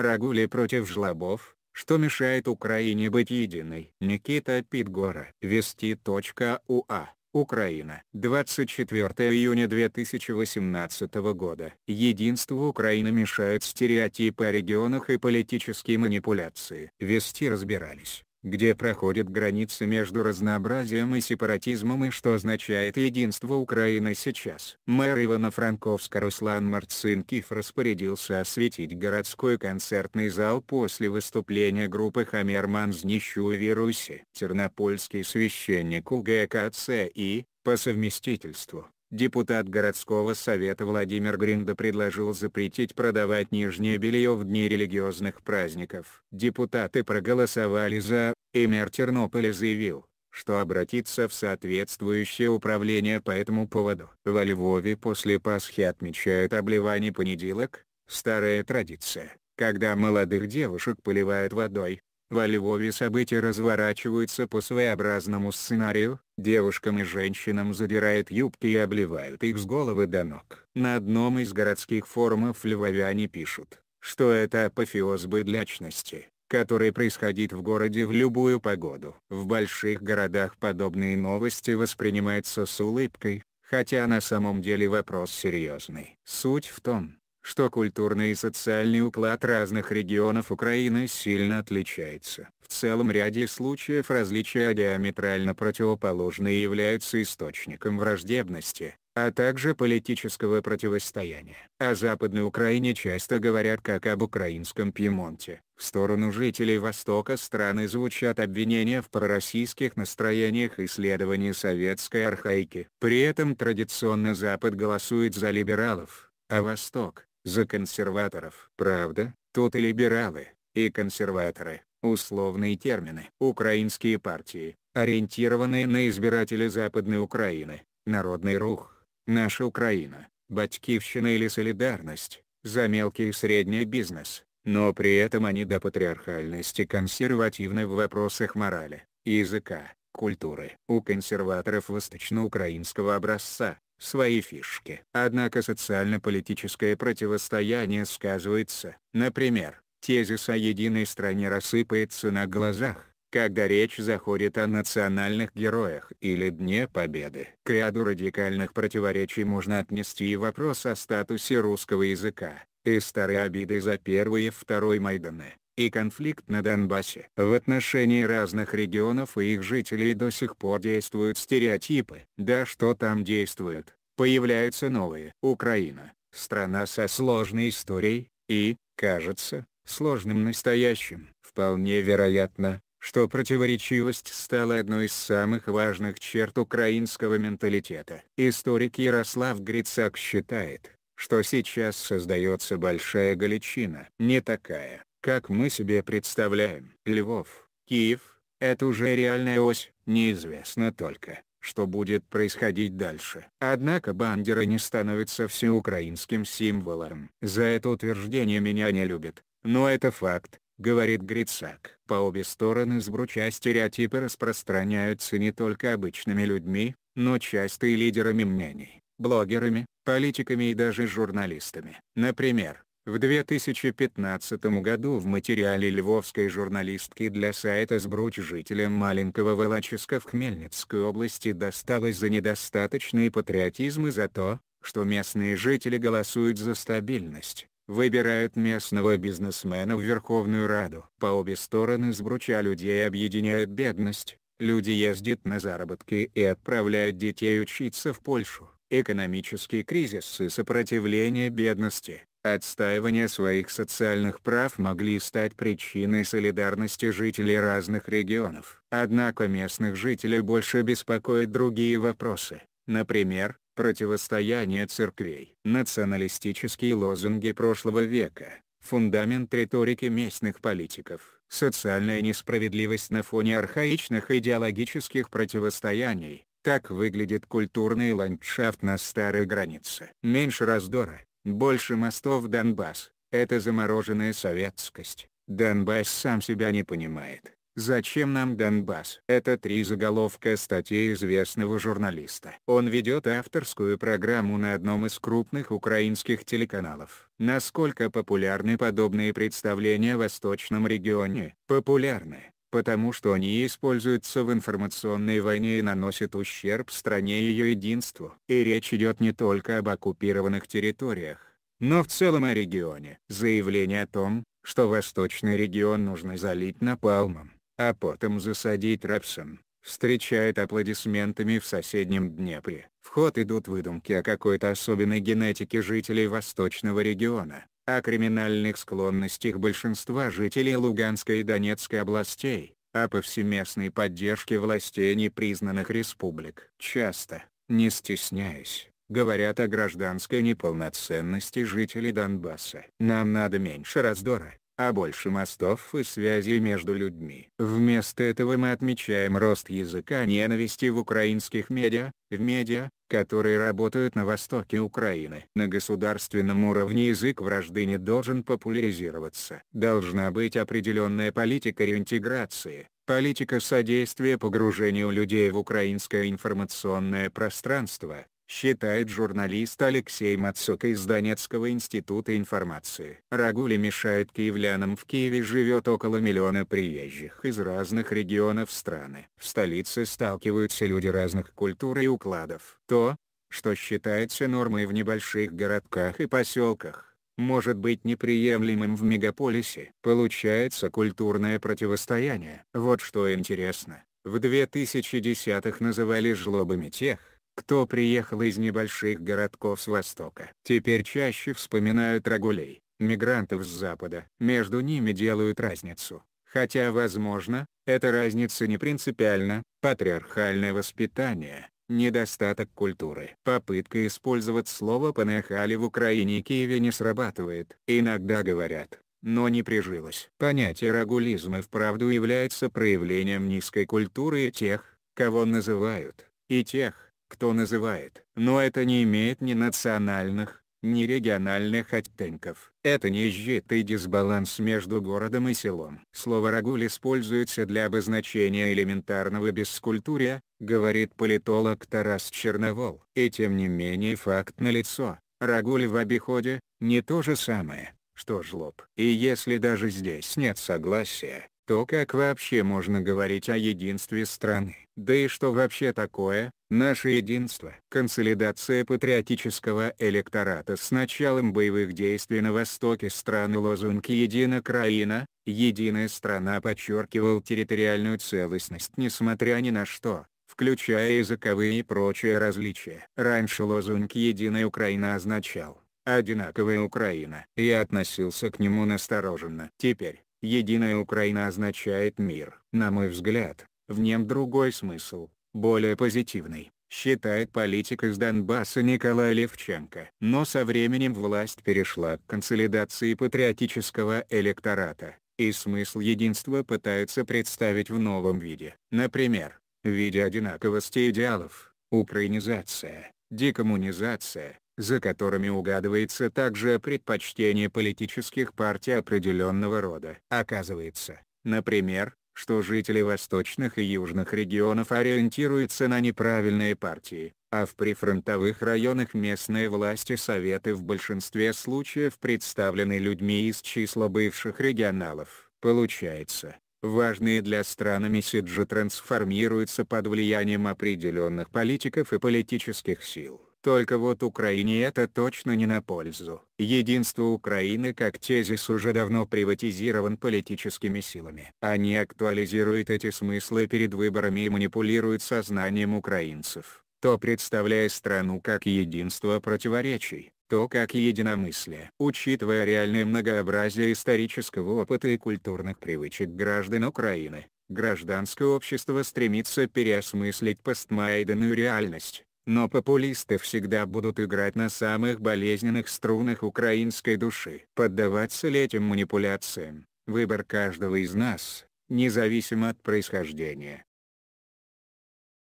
Рагули против жлобов, что мешает Украине быть единой. Никита Питгора. Вести.уа. Украина. 24 июня 2018 года. Единству Украины мешают стереотипы о регионах и политические манипуляции. Вести разбирались где проходит граница между разнообразием и сепаратизмом и что означает единство Украины сейчас. Мэр Ивано-Франковска Руслан Марцинкив распорядился осветить городской концертный зал после выступления группы Хамерман «Знищу вирусе». Тернопольский священник УГКЦ и, по совместительству, депутат городского совета Владимир Гринда предложил запретить продавать нижнее белье в дни религиозных праздников. Депутаты проголосовали за, и мэр Тернополя заявил, что обратится в соответствующее управление по этому поводу. Во Львове после Пасхи отмечают обливание понеделок, старая традиция, когда молодых девушек поливают водой, во Львове события разворачиваются по своеобразному сценарию, девушкам и женщинам задирают юбки и обливают их с головы до ног. На одном из городских форумов львовяне пишут, что это апофеоз быдлячности, который происходит в городе в любую погоду. В больших городах подобные новости воспринимаются с улыбкой, хотя на самом деле вопрос серьезный. Суть в том, что культурный и социальный уклад разных регионов Украины сильно отличается. В целом ряде случаев различия диаметрально противоположные являются источником враждебности, а также политического противостояния. О Западной Украине часто говорят как об украинском Пьемонте. В сторону жителей Востока страны звучат обвинения в пророссийских настроениях и следовании советской архаики. При этом традиционно Запад голосует за либералов, а Восток за консерваторов. Правда, тут и либералы, и консерваторы, условные термины. Украинские партии, ориентированные на избирателей Западной Украины, Народный рух, Наша Украина, Батькивщина или Солидарность, за мелкий и средний бизнес, но при этом они до патриархальности консервативны в вопросах морали, языка, культуры. У консерваторов восточноукраинского образца, свои фишки. Однако социально-политическое противостояние сказывается. Например, тезис о единой стране рассыпается на глазах, когда речь заходит о национальных героях или Дне Победы. К ряду радикальных противоречий можно отнести и вопрос о статусе русского языка, и старые обиды за Первые и второй Майданы и конфликт на Донбассе. В отношении разных регионов и их жителей до сих пор действуют стереотипы. Да что там действуют, появляются новые. Украина – страна со сложной историей, и, кажется, сложным настоящим. Вполне вероятно, что противоречивость стала одной из самых важных черт украинского менталитета. Историк Ярослав Грицак считает, что сейчас создается большая галичина. Не такая, как мы себе представляем. Львов, Киев, это уже реальная ось, неизвестно только, что будет происходить дальше. Однако бандеры не становится всеукраинским символом. За это утверждение меня не любят, но это факт, говорит Грицак. По обе стороны сбруча стереотипы распространяются не только обычными людьми, но часто и лидерами мнений, блогерами, политиками и даже журналистами. Например, в 2015 году в материале львовской журналистки для сайта «Сбруч» жителям маленького Волоческа в Хмельницкой области досталось за недостаточный патриотизм и за то, что местные жители голосуют за стабильность, выбирают местного бизнесмена в Верховную Раду. По обе стороны «Сбруча» людей объединяют бедность, люди ездят на заработки и отправляют детей учиться в Польшу, экономический кризис и сопротивление бедности. Отстаивание своих социальных прав могли стать причиной солидарности жителей разных регионов. Однако местных жителей больше беспокоят другие вопросы, например, противостояние церквей. Националистические лозунги прошлого века, фундамент риторики местных политиков, социальная несправедливость на фоне архаичных идеологических противостояний, так выглядит культурный ландшафт на старой границе. Меньше раздора, больше мостов Донбасс. Это замороженная советскость. Донбасс сам себя не понимает. «Зачем нам Донбасс?» Это три заголовка статьи известного журналиста. Он ведет авторскую программу на одном из крупных украинских телеканалов. Насколько популярны подобные представления в восточном регионе? Популярны потому что они используются в информационной войне и наносят ущерб стране и ее единству. И речь идет не только об оккупированных территориях, но в целом о регионе. Заявление о том, что восточный регион нужно залить напалмом, а потом засадить рапсом, встречает аплодисментами в соседнем Днепре. В ход идут выдумки о какой-то особенной генетике жителей восточного региона, о криминальных склонностях большинства жителей Луганской и Донецкой областей, о повсеместной поддержке властей непризнанных республик. Часто, не стесняясь, говорят о гражданской неполноценности жителей Донбасса. Нам надо меньше раздора, а больше мостов и связей между людьми. Вместо этого мы отмечаем рост языка ненависти в украинских медиа, в медиа, которые работают на востоке Украины. На государственном уровне язык вражды не должен популяризироваться. Должна быть определенная политика реинтеграции, политика содействия погружению людей в украинское информационное пространство, считает журналист Алексей Мацука из Донецкого института информации. Рагули мешает киевлянам в Киеве живет около миллиона приезжих из разных регионов страны. В столице сталкиваются люди разных культур и укладов. То, что считается нормой в небольших городках и поселках, может быть неприемлемым в мегаполисе. Получается культурное противостояние. Вот что интересно, в 2010-х называли жлобами тех, кто приехал из небольших городков с востока. Теперь чаще вспоминают рагулей, мигрантов с запада. Между ними делают разницу. Хотя возможно, эта разница не принципиальна, патриархальное воспитание, недостаток культуры. Попытка использовать слово «панахали» в Украине и Киеве не срабатывает. Иногда говорят, но не прижилось. Понятие рагулизма вправду является проявлением низкой культуры и тех, кого называют, и тех, кто называет. Но это не имеет ни национальных, ни региональных оттенков. Это неизжитый дисбаланс между городом и селом. Слово «рагуль» используется для обозначения элементарного бескультурия, говорит политолог Тарас Черновол. И тем не менее факт налицо. Рагуль в обиходе – не то же самое, что жлоб. И если даже здесь нет согласия, то как вообще можно говорить о единстве страны? Да и что вообще такое, наше единство? Консолидация патриотического электората с началом боевых действий на востоке страны лозунг «Едина краина», «Единая страна» подчеркивал территориальную целостность несмотря ни на что, включая языковые и прочие различия. Раньше лозунг «Единая Украина» означал «Одинаковая Украина». Я относился к нему настороженно. Теперь, Единая Украина означает мир. На мой взгляд, в нем другой смысл, более позитивный, считает политик из Донбасса Николай Левченко. Но со временем власть перешла к консолидации патриотического электората, и смысл единства пытаются представить в новом виде. Например, в виде одинаковости идеалов, украинизация, декоммунизация, за которыми угадывается также предпочтение политических партий определенного рода. Оказывается, например, что жители восточных и южных регионов ориентируются на неправильные партии, а в прифронтовых районах местные власти советы в большинстве случаев представлены людьми из числа бывших регионалов. Получается, важные для стран месседжи трансформируются под влиянием определенных политиков и политических сил. Только вот Украине это точно не на пользу. Единство Украины как тезис уже давно приватизирован политическими силами. Они актуализируют эти смыслы перед выборами и манипулируют сознанием украинцев, то представляя страну как единство противоречий, то как единомыслие. Учитывая реальное многообразие исторического опыта и культурных привычек граждан Украины, гражданское общество стремится переосмыслить постмайданную реальность но популисты всегда будут играть на самых болезненных струнах украинской души. Поддаваться ли этим манипуляциям, выбор каждого из нас, независимо от происхождения,